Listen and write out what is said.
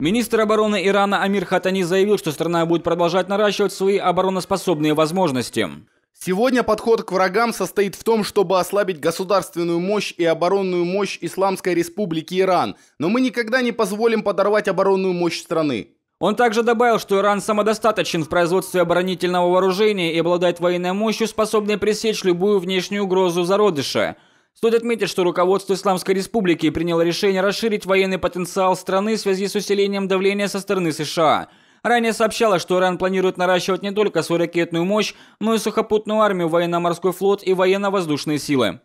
Министр обороны Ирана Амир Хатани заявил, что страна будет продолжать наращивать свои обороноспособные возможности. Сегодня подход к врагам состоит в том, чтобы ослабить государственную мощь и оборонную мощь Исламской Республики Иран, но мы никогда не позволим подорвать оборонную мощь страны. Он также добавил, что Иран самодостаточен в производстве оборонительного вооружения и обладает военной мощью, способной пресечь любую внешнюю угрозу зародыша – Стоит отметить, что руководство Исламской Республики приняло решение расширить военный потенциал страны в связи с усилением давления со стороны США. Ранее сообщалось, что Иран планирует наращивать не только свою ракетную мощь, но и сухопутную армию, военно-морской флот и военно-воздушные силы.